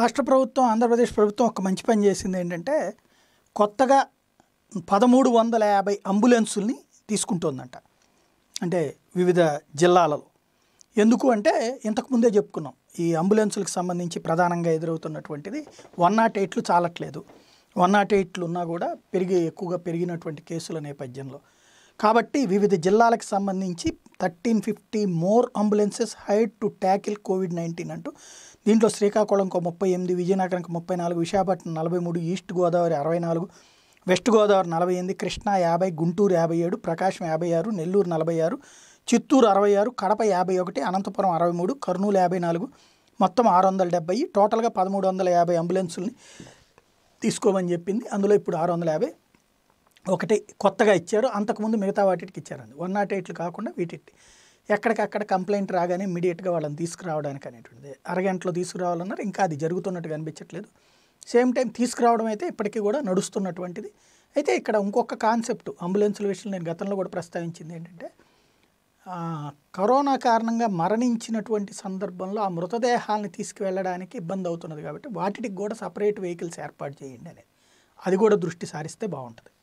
రాష్ట్ర ప్రభుత్వం ఆంధ్రప్రదేశ్ ప్రభుత్వం ఒక మంచి పని చేసింది ఏంటంటే కొత్తగా పదమూడు వందల యాభై అంబులెన్సుల్ని తీసుకుంటుందంట అంటే వివిధ జిల్లాలలో ఎందుకు అంటే ఇంతకుముందే చెప్పుకున్నాం ఈ అంబులెన్సులకు సంబంధించి ప్రధానంగా ఎదురవుతున్నటువంటిది వన్ నాట్ ఎయిట్లు చాలట్లేదు వన్ నాట్ ఎయిట్లు ఉన్నా కూడా పెరిగి ఎక్కువగా పెరిగినటువంటి కేసుల నేపథ్యంలో కాబట్టి వివిధ జిల్లాలకు సంబంధించి thirteen fifty more ambulances hired to tackle COVID nineteen అంటూ దీంట్లో శ్రీకాకుళంకు ముప్పై ఎనిమిది విజయనగరంకు ముప్పై నాలుగు విశాఖపట్నం నలభై మూడు ఈస్ట్ గోదావరి అరవై నాలుగు వెస్ట్ గోదావరి నలభై ఎనిమిది కృష్ణా యాభై గుంటూరు యాభై ఏడు ప్రకాశం యాభై ఆరు నెల్లూరు నలభై ఆరు చిత్తూరు అరవై ఆరు కడప యాభై ఒకటి అనంతపురం అరవై మూడు కర్నూలు యాభై నాలుగు మొత్తం ఆరు వందల డెబ్బై టోటల్గా పదమూడు వందల యాభై అంబులెన్సులని తీసుకోమని చెప్పింది అందులో ఇప్పుడు ఆరు వందల యాభై ఒకటి కొత్తగా ఇచ్చారు అంతకుముందు మిగతా వాటికి ఇచ్చారండి వన్ నాట్ ఎయిట్లు కాకుండా వీటి ఎక్కడికక్కడ కంప్లైంట్ రాగానే ఇమీడియట్గా వాళ్ళని తీసుకురావడానికి అనేటువంటిది అరగంటలో తీసుకురావాలన్నారు ఇంకా అది జరుగుతున్నట్టు కనిపించట్లేదు సేమ్ టైం తీసుకురావడం అయితే ఇప్పటికీ కూడా నడుస్తున్నటువంటిది అయితే ఇక్కడ ఇంకొక కాన్సెప్ట్ అంబులెన్సుల విషయంలో నేను గతంలో కూడా ప్రస్తావించింది ఏంటంటే కరోనా కారణంగా మరణించినటువంటి సందర్భంలో ఆ మృతదేహాలను తీసుకువెళ్ళడానికి ఇబ్బంది అవుతున్నది కాబట్టి వాటికి కూడా సపరేట్ వెహికల్స్ ఏర్పాటు చేయండి అనేది అది కూడా దృష్టి సారిస్తే బాగుంటుంది